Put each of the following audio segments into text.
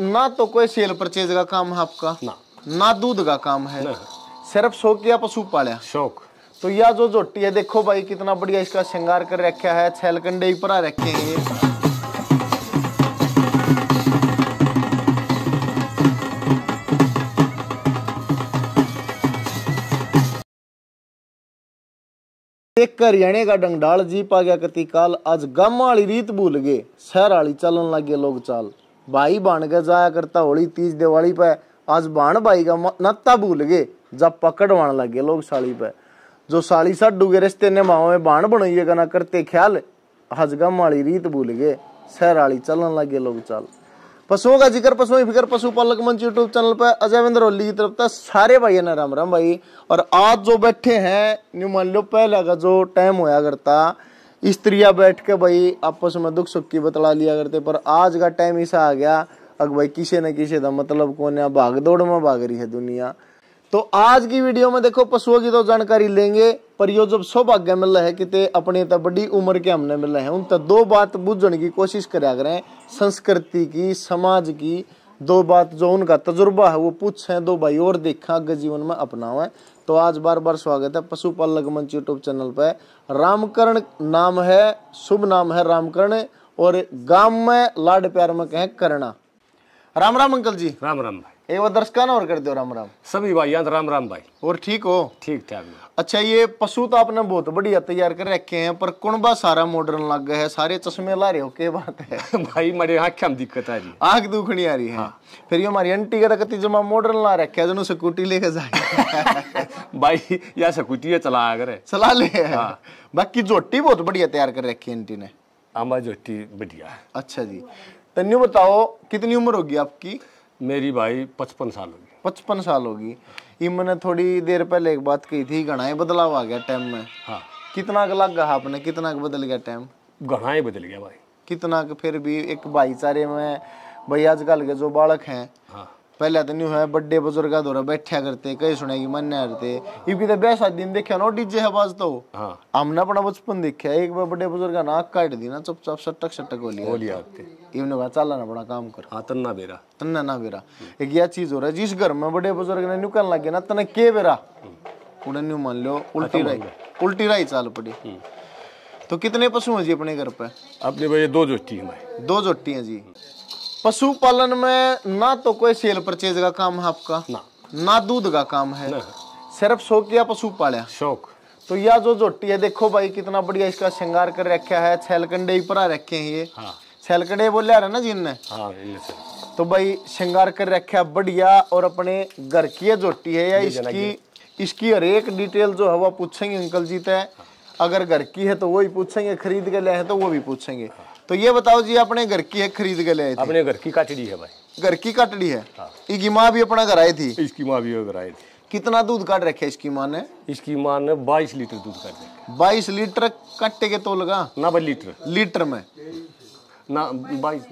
ना तो कोई सेल परचेज का काम है आपका ना ना दूध का काम है सिर्फ शौक या पशु पाला शौक तो यह जो जोटी है देखो भाई कितना बढ़िया इसका श्रृंगार कर रखा है छैल कंडे पर रखे हैं देख कर का डंगडाल जी पा गया कति काल आज गम वाली रीत भूल गए शहर वाली चलन लग गए लोग चाल भाई बन के जाया करता होली तीज दिवाली पे आज बाण भाई का नत्ता भूल गए जब पकड़ बाण लगे लोग साली पे जो साली सा डूगे रिश्ते ने माओ में बाण बनाइए का ना करते ख्याल हजगा माली रीत भूल गए शहर वाली चलन लगे लोग चल पशुओं का जिक्र पशुओं फिक्र पशुपालक मंच यूट्यूब चैनल पर अजयविंद्र ओली की तरफ था सारे भाई ने राम राम भाई और आज जो बैठे हैं न्यू मान लो पहले का जो टाइम होया करता स्त्रियाँ बैठ के भाई आपस में दुख सुख की बतला लिया करते पर आज का टाइम ऐसा आ गया अब भाई किसी न किसी का मतलब कौन है भाग दौड़ में भाग रही है दुनिया तो आज की वीडियो में देखो पशुओं की तो जानकारी लेंगे पर यो जब सौभाग्य मिल है कि अपने तो बड़ी उम्र के हमने मिल रहे हैं उन तो दो बात बुझने की कोशिश करा करें संस्कृति की समाज की दो बात जो उनका तजुर्बा है वो पूछे दो भाई और देखा आगे जीवन में अपनावा तो आज बार बार स्वागत है पशुपालक मंच यूट्यूब चैनल पर रामकरण नाम है शुभ नाम है रामकरण और गांव में लाड प्यार में कहें करना राम राम अंकल जी राम राम भाई एक बार दर्शकान और कर दो राम राम सभी भाई याद राम राम भाई और ठीक हो ठीक ठाक अच्छा ये पशु तो आपने बहुत बढ़िया तैयार कर रखे हैं पर कुणबा सारा मॉडर्न लग गया है सारे चश्मे ला रहे हो क्या बात है भाई मेरे आँख में दिक्कत आ रही है आँख दुखनी आ रही है हाँ। फिर ये हमारी आंटी का कति जमा मॉडर्न ला रखे है जो तो स्कूटी लेके जाए भाई या स्कूटी चला कर चला ले हाँ। बाकी जोटी बहुत बढ़िया तैयार कर रखी है आंटी ने आमा जोटी बढ़िया अच्छा जी तन्यू बताओ कितनी उम्र होगी आपकी मेरी भाई पचपन साल होगी पचपन साल होगी ये मैंने थोड़ी देर पहले एक बात कही थी घना ही बदलाव आ गया टाइम में हाँ कितना लग गया आपने कितना बदल गया टाइम घना ही बदल गया भाई कितना फिर भी एक भाईचारे में भाई आजकल के जो बालक हैं हाँ। पहले तो नहीं हुआ बड़े बुजुर्ग द्वारा बैठा करते कई सुने की मन करते इबकी तो बैसा दिन देखे ना डीजे है बाज तो हाँ। हमने अपना बचपन देखे एक बार बड़े बुजुर्ग ना काट दी ना चुपचाप सटक सटक हो लिया हो लिया इवने अपना काम कर हाँ तन्ना बेरा तन्ना ना बेरा एक यह चीज हो रहा है जिस घर में बड़े बुजुर्ग ने निकल लगे ना तना के बेरा उन्हें हाँ, न्यू मान लो उल्टी राय उल्टी राय चाल पड़ी हम्म। तो कितने पशु हैं जी अपने घर पे अपने भाई दो जोटी हैं दो जोटी हैं जी पशुपालन में ना तो कोई सेल परचेज का काम है आपका ना ना दूध का काम है सिर्फ शौक या पशु पालिया शौक तो यह जो जोटी है देखो भाई कितना बढ़िया इसका श्रृंगार कर रखा है छैलकंडे पर रखे हैं ये हाँ। छैलकंडे बोले आ रहे ना जिनने हाँ, तो भाई श्रृंगार कर रखा बढ़िया और अपने घर की जोटी है या इसकी इसकी हर एक डिटेल जो है वह पूछेंगे अंकल जी तय अगर घर की है तो वो भी पूछेंगे खरीद के लिए है तो वो भी पूछेंगे हाँ। तो ये बताओ जी अपने घर की एक खरीद के लिए अपने घर की काटड़ी है भाई घर की काटड़ी है इसकी हाँ। माँ भी अपना घर आई थी इसकी माँ भी घर आई थी कितना दूध काट रखे इसकी माँ ने इसकी माँ ने बाईस लीटर दूध काट रखे बाईस लीटर कट्टे के तो लगा ना भाई लीटर लीटर में ना बाईस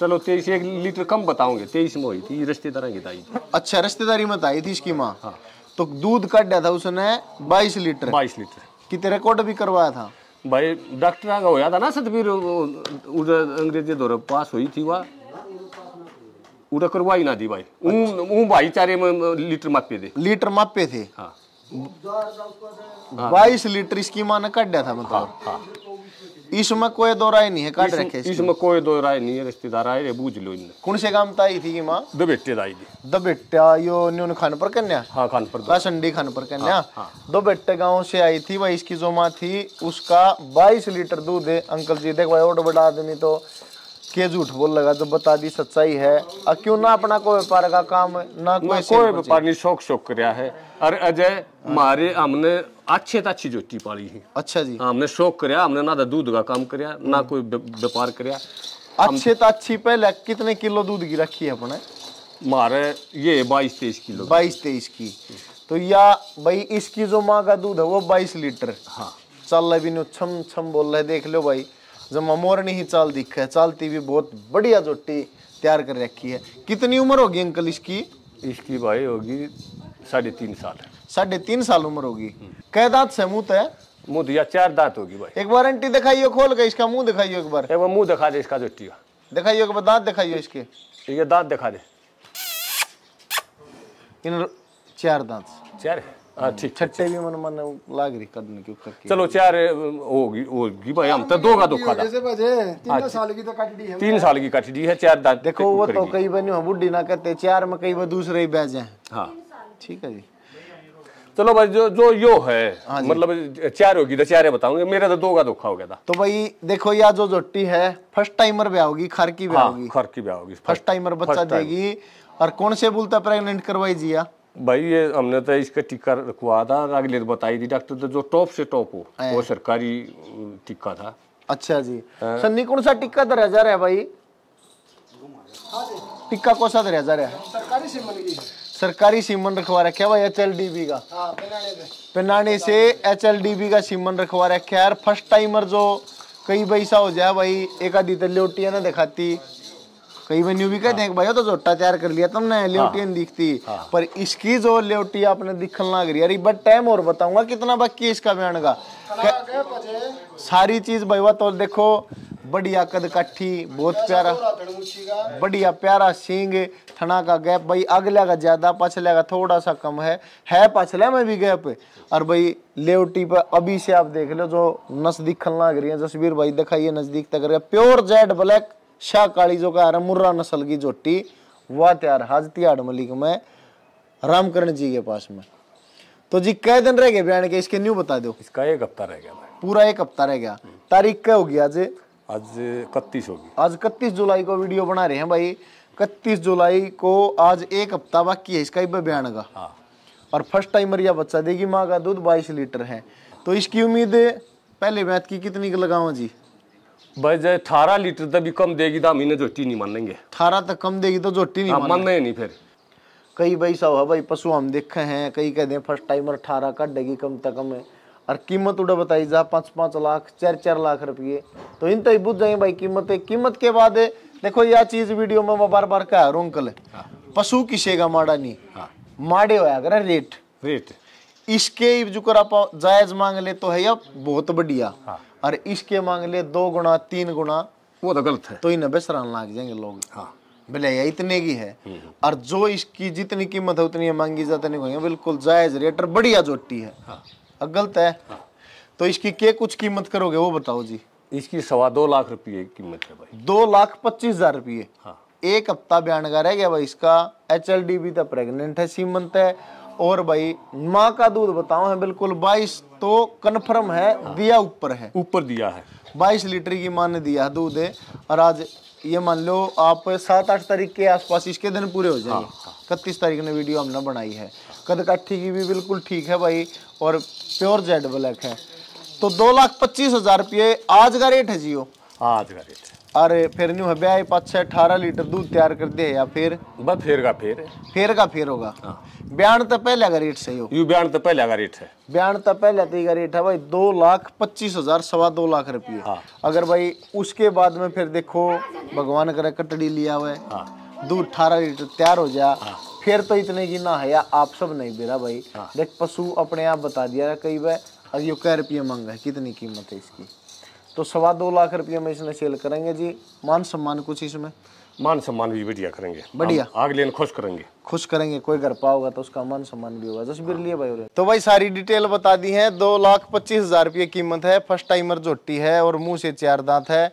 चलो तेईस एक लीटर कम बताओगे तेईस में हुई थी रिश्तेदार की ताई अच्छा रिश्तेदारी में ताई थी इसकी माँ हाँ। तो दूध दिया था उसने बाईस लीटर बाईस लीटर कितने रिकॉर्ड भी करवाया था भाई डॉक्टर का होया था ना सतबीर उधर अंग्रेजी दौर पास हुई थी वह उधर करवाई ना दी भाई ऊ अच्छा। भाईचारे में लीटर मापे थे लीटर मापे थे हाँ बाईस लीटर इसकी माने ने काटा था मतलब हाँ, हाँ। इसमें कोई दो राय नहीं है काट रखे इसमें कोई दो राय नहीं है रिश्तेदार आए रे बूझ लो इनने कौन से काम ताई तो थी की माँ दबेटे ताई थी दबेटा यो न्यून खान पर कन्या हाँ खान पर बस अंडी खान पर कन्या हाँ, हाँ। दो बेटे गाँव से आई थी वह इसकी जो माँ थी उसका 22 लीटर दूध है अंकल जी देख भाई और बड़ा आदमी तो के झूठ बोल लगा तो बता दी सच्चाई है और क्यों ना अपना कोई व्यापार का काम ना कोई कोई व्यापार नहीं शोक कर कराया है अरे अजय मारे हमने अच्छे तो अच्छी जोटी पाली है अच्छा जी हमने शौक कराया हमने ना तो दूध का काम कर ना हम्म। कोई व्यापार कर अच्छे तो अच्छी पहले कितने किलो दूध की रखी है अपने मारे ये बाईस तेईस किलो बाईस तेईस की तो या भाई इसकी जो माँ का दूध है वो बाईस लीटर हाँ चल रहा भी छम छम बोल रहा है देख लो भाई जमा मोरनी ही चाल दिख है चालती भी बहुत बढ़िया जोटी तैयार कर रखी है कितनी उम्र होगी अंकल इसकी इसकी भाई होगी साढ़े तीन साल साढ़े तीन साल उम्र होगी कह दात से मुंह तो है मुंह दिया चार दांत होगी भाई एक बार आंटी दिखाइयो खोल के इसका मुंह दिखाइयो एक बार एक बार दिखा दे इसका जोटी का दिखाइयो एक बार दांत दिखाइयो इसके ये दांत दिखा दे इन चार दांत चार है हाँ, ठीक छट्टे भी मन मन लाग रही कदन के ऊपर चलो चार होगी होगी भाई हम तो हाँ, दो का दुखा था 3 साल की तो कटड़ी है 3 साल की कटड़ी है चार दांत देखो वो तो कई बनी हो बुड्ढी ना करते चार में कई बार दूसरे ही बैज हैं हाँ ठीक है जी चलो भाई जो जो यो है हाँ मतलब चार होगी तो चार बताऊंगे मेरा तो दो का धोखा तो हो गया था तो भाई देखो यह जो जट्टी है फर्स्ट टाइमर भी आओगी खर की भी हाँ, आओगी खर की भी आओगी फर्स्ट टाइमर बच्चा देगी और कौन से बोलता तो प्रेग्नेंट करवाई जिया भाई ये हमने तो इसका टीका रखवा था अगले तो बताई थी डॉक्टर तो जो टॉप से टॉप हो वो सरकारी टीका था अच्छा जी सन्नी कौन सा टीका दर हजार है भाई टीका कौन सा दर हजार है सरकारी सिमन सरकारी सीमन रखवा रखे भाई एच एल डी बी का हाँ, पेनाने से एच एल डी बी का सीमन रखवा रखे यार फर्स्ट टाइमर जो कई पैसा हो जाए भाई एक आधी तल्ली उठिया ना दिखाती कई बार यूं भी कहते हैं भाई तो जोटा तैयार कर लिया तुमने हाँ। नहीं दिखती हाँ। पर इसकी जो लेवटी आपने दिखल ना करी अरे बट टाइम और बताऊंगा कितना बाकी है इसका बयान का सारी चीज भाई तो देखो बढ़िया कद कट्ठी बहुत प्यारा बढ़िया प्यारा सींग थना का गैप भाई अगले का ज्यादा पछले का थोड़ा सा कम है है पछले में भी गैप और भाई लेवटी पर अभी से आप देख लो जो नस दिखलना है जसवीर भाई दिखाइए नजदीक तक प्योर जेड ब्लैक शाह काली जो कह रहा मुर्रा नस्ल की जोटी वह त्यार हाजती हाड़ मलिक में रामकरण जी के पास में तो जी कई दिन रह गए बयान के इसके न्यू बता दो इसका एक हफ्ता रह गया पूरा एक हफ्ता रह गया तारीख क्या होगी आज आज इकतीस होगी आज इकतीस जुलाई को वीडियो बना रहे हैं भाई इकतीस जुलाई को आज एक हफ्ता बाकी है इसका बयान का हाँ। और फर्स्ट टाइम मरिया बच्चा देगी माँ का दूध बाईस लीटर है तो इसकी उम्मीद पहले मैथ की कितनी लगाऊँ जी भाई जो अठारह लीटर तक भी कम देगी तो हम इन्हें जोटी नहीं मान लेंगे अठारह तक कम देगी तो जोटी नहीं मान लेंगे नहीं फिर कई भाई सब है भाई पशु हम देखे हैं कई कहते हैं फर्स्ट टाइमर अठारह का डेगी कम तक कम है और कीमत उड़े बताई जा पाँच पाँच लाख चार चार लाख रुपये तो इन तो बुझ जाएंगे भाई कीमत है कीमत के बाद देखो यह चीज़ वीडियो में बार बार कह रहा हूँ अंकल हाँ। पशु किसेगा माड़ा नहीं हाँ। माड़े होया करे रेट रेट इसके जुकर आप जायज मांग ले तो है या बहुत बढ़िया हाँ। और इसके मांग ले दो गुना तीन गुना वो तो गलत है तो इन्हें बेसरान लाग जाएंगे लोग हाँ भले या इतने की है हम्म। और जो इसकी जितनी कीमत है उतनी मांगी जाती नहीं बिल्कुल जायज रेटर बढ़िया जोटी है हाँ। गलत है हाँ। तो इसकी क्या कुछ कीमत करोगे वो बताओ जी इसकी सवा दो लाख रुपये कीमत है भाई दो लाख पच्चीस हजार रुपये हाँ। एक हफ्ता बयान का रह गया भाई इसका एच एल डी भी तो प्रेगनेंट है सीमंत है और भाई माँ का दूध बताओ है बिल्कुल बाईस तो कन्फर्म है दिया ऊपर है ऊपर दिया है बाईस लीटर की माँ ने दिया दूध है और आज ये मान लो आप सात आठ तारीख के आसपास इसके दिन पूरे हो जाएंगे हाँ, हाँ। इकतीस तारीख ने वीडियो हमने बनाई है कदकाठी की भी बिल्कुल ठीक है भाई और प्योर जेड ब्लैक है तो दो लाख पच्चीस हजार रुपये आज का रेट है जियो आज का रेट है और फिर न्यू हब्या पाँच से अठारह लीटर दूध तैयार कर है या फिर बस फिर का फिर फिर का फिर होगा हाँ। बयान तो पहले का रेट सही हो यू बयान तो पहले का रेट है बयान तो पहले तो का रेट है भाई दो लाख पच्चीस हजार सवा दो लाख रुपये हाँ। अगर भाई उसके बाद में फिर देखो भगवान करे कटड़ी लिया हुआ हाँ। दूध अठारह लीटर तैयार हो जा फिर तो इतने की ना है या आप सब नहीं बेरा भाई देख पशु अपने आप बता दिया कई बार अब ये कै रुपये मांगा है कितनी कीमत है इसकी तो सवा दो लाख रुपये में इसमें सेल करेंगे जी मान सम्मान कुछ इसमें मान सम्मान भी बढ़िया करेंगे बढ़िया आग लेन खुश करेंगे खुश करेंगे कोई घर पाओगा तो उसका मान सम्मान भी होगा जसबीर लिए भाई तो भाई सारी डिटेल बता दी है दो लाख पच्चीस हजार रुपये कीमत है फर्स्ट टाइमर जोटी है और मुंह से चार दांत है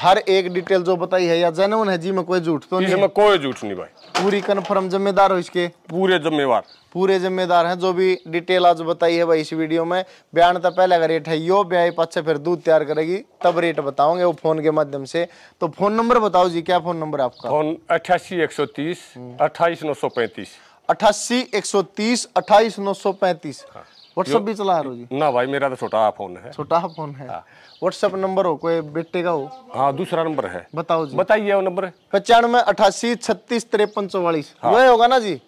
हर एक डिटेल जो बताई है या जनवन है जी में कोई झूठ तो नहीं इसमें कोई झूठ नहीं भाई पूरी कन्फर्म जिम्मेदार हो इसके पूरे जिम्मेवार पूरे जिम्मेदार हैं जो भी डिटेल आज बताई है भाई इस वीडियो में बयान तो पहले अगर रेट है यो ब्याई पाचे फिर दूध तैयार करेगी तब रेट बताओगे वो फोन के माध्यम से तो फोन नंबर बताओ जी क्या फोन नंबर आपका फोन अठासी एक सौ तीस अट्ठाईस नौ सौ पैंतीस अठासी एक सौ तीस अट्ठाईस नौ सौ पैंतीस हाँ। व्हाट्सएप भी चला रहे हो जी ना भाई मेरा तो छोटा फोन है छोटा फोन है व्हाट्सएप नंबर हो कोई बेटे का हो हाँ दूसरा नंबर है बताओ जी बताइए वो नंबर पचानवे अठासी छत्तीस तिरपन चौवालीस वह हाँ। होगा ना जी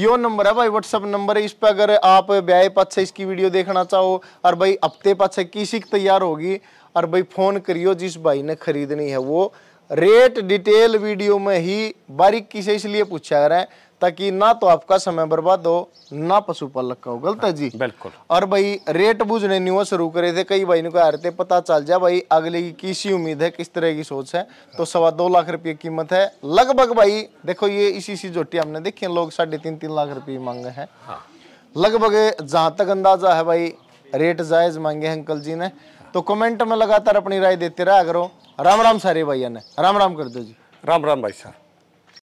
यो नंबर है भाई व्हाट्सएप नंबर है इस पर अगर आप ब्याह पाछे इसकी वीडियो देखना चाहो और भाई हफ्ते पाछे किसी की तैयार होगी और भाई फोन करियो जिस भाई ने खरीदनी है वो रेट डिटेल वीडियो में ही बारीकी से इसलिए पूछा कर करें ताकि ना तो आपका समय बर्बाद हो ना पशुपालक का हो गलत है हाँ, जी बिल्कुल और भाई रेट बुझने नहीं शुरू करे थे कई भाई ने रहे थे पता चल जाए भाई अगले की किसी उम्मीद है किस तरह की सोच है तो सवा दो लाख रुपये कीमत है लगभग भाई देखो ये इसी सी जोटी हमने देखी लोग साढ़े तीन तीन लाख रुपये मांगे हैं हाँ। लगभग जहाँ तक अंदाजा है भाई रेट जायज मांगे हैं अंकल जी ने तो कमेंट में लगातार अपनी राय देते रहा करो राम राम सारे भाइया ने राम राम कर दो जी राम राम भाई साहब